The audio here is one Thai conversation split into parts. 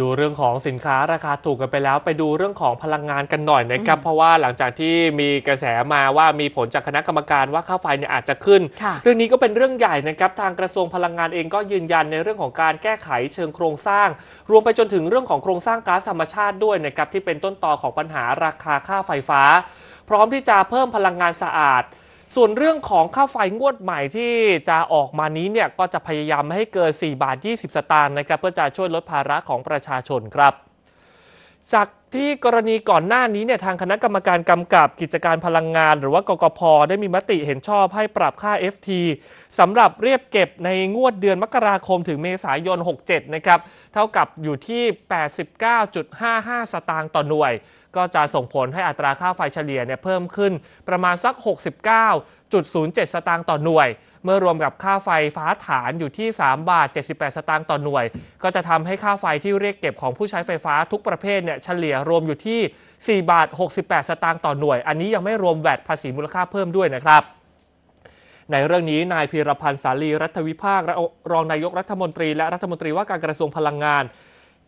ดูเรื่องของสินค้าราคาถูกกันไปแล้ว ไปดูเรื่องของพลังงานกันหน่อยนะครับเพราะว่าหลังจากที่มีกระแสมาว่ามีผลจากคณะกรรมการว่าค่าไฟเนี่ยอาจจะขึ้นเรื่องนี้ก็เป็นเรื่องใหญ่นะครับทางกระทรวงพลังงานเองก็ยืนยันในเรื่องของการแก้ไขเชิงโครงสร้าง รวมไปจนถึงเรื่องของโครงสร้างก๊าซธรรมชาติด้วยนะครับที่เป็นต้นตอของปัญหาราคาค่าไฟฟ้า พร้อมที่จะเพิ่มพลังงานสะอาดส่วนเรื่องของค่าไฟงวดใหม่ที่จะออกมานี้เนี่ย ก็จะพยายามให้เกิน4บาท 20 สตางค์นะครับ เพื่อจะช่วยลดภาระของประชาชนครับ จากที่กรณีก่อนหน้านี้เนี่ยทางคณะกรรมการกำกับกิจการพลังงาน หรือว่ากกพได้มีมติเห็นชอบให้ปรับค่า FT สำหรับเรียบเก็บในงวดเดือนมกราคมถึงเมษายน 67 นะครับ เท่ากับอยู่ที่ 89.55 สตางค์ต่อหน่วย ก็จะส่งผลให้อัตราค่าไฟเฉลี่ยเนี่ยเพิ่มขึ้นประมาณสัก 69.07 สตางค์ต่อหน่วย เมื่อรวมกับค่าไฟฟ้าฐานอยู่ที่ 3 บาท 78 สตางค์ต่อหน่วย ก็จะทำให้ค่าไฟที่เรียกเก็บ ของผู้ใช้ไฟฟ้าทุกประเภทเนี่ยเฉลี่ยรวมอยู่ที่ 4 บาท 68 สตางค์ต่อหน่วย อันนี้ยังไม่รวมแวดภาษีมูลค่าเพิ่มด้วยนะครับ ในเรื่องนี้นายพีรพันธ์สาลี รัฐวิภาค รองนายกรัฐมนตรีและรัฐมนตรีว่าการกระทรวงพลังงาน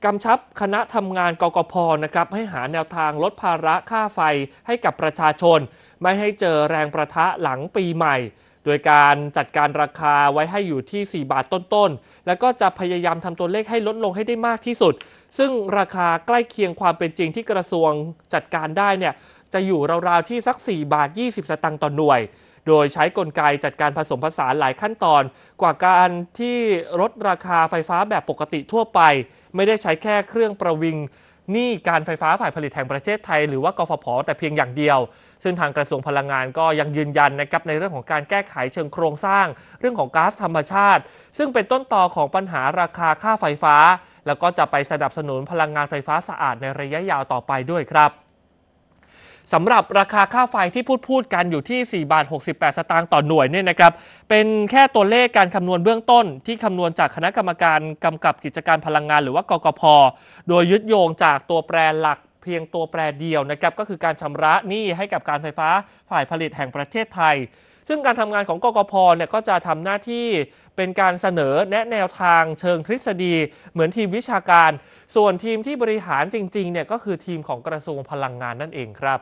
กำชับคณะทำงานกกพนะครับ ให้หาแนวทางลดภาระค่าไฟให้กับประชาชน ไม่ให้เจอแรงประทะหลังปีใหม่โดยการจัดการราคาไว้ให้อยู่ที่ 4 บาทต้น ๆ แล้วก็จะพยายามทำตัวเลขให้ลดลงให้ได้มากที่สุด ซึ่งราคาใกล้เคียงความเป็นจริงที่กระทรวงจัดการได้เนี่ยจะอยู่ราวๆ ที่สัก 4 บาท 20 สตางค์ต่อหน่วย โดยใช้กลไกจัดการผสมผสานหลายขั้นตอน กว่าการที่ลดราคาไฟฟ้าแบบปกติทั่วไป ไม่ได้ใช้แค่เครื่องประวิงนี่การไฟฟ้าฝ่ายผลิตแห่งประเทศไทยหรือว่ากฟผแต่เพียงอย่างเดียว ซึ่งทางกระทรวงพลังงานก็ยังยืนยันนะครับในเรื่องของการแก้ไขเชิงโครงสร้าง เรื่องของก๊าซธรรมชาติ ซึ่งเป็นต้นต่อของปัญหาราคาค่าไฟฟ้า แล้วก็จะไปสนับสนุนพลังงานไฟฟ้าสะอาดในระยะยาวต่อไปด้วยครับสำหรับราคาค่าไฟที่พูดพูดกันอยู่ที่ 4 บาท 68 สตางค์ต่อหน่วยเนี่ยนะครับ เป็นแค่ตัวเลขการคำนวณเบื้องต้น ที่คำนวณจากคณะกรรมการกำกับกิจการพลังงานหรือว่ากกพโดยยึดโยงจากตัวแปรหลักเพียงตัวแปรเดียวนะครับก็คือการชำระหนี้ให้กับการไฟฟ้าฝ่ายผลิตแห่งประเทศไทย ซึ่งการทำงานของกกพเนี่ยก็จะทำหน้าที่เป็นการเสนอแนะแนวทาง เชิงทฤษฎี เหมือนทีมวิชาการ ส่วนทีมที่บริหารจริงๆเนี่ยก็คือทีมของกระทรวงพลังงานนั่นเองครับ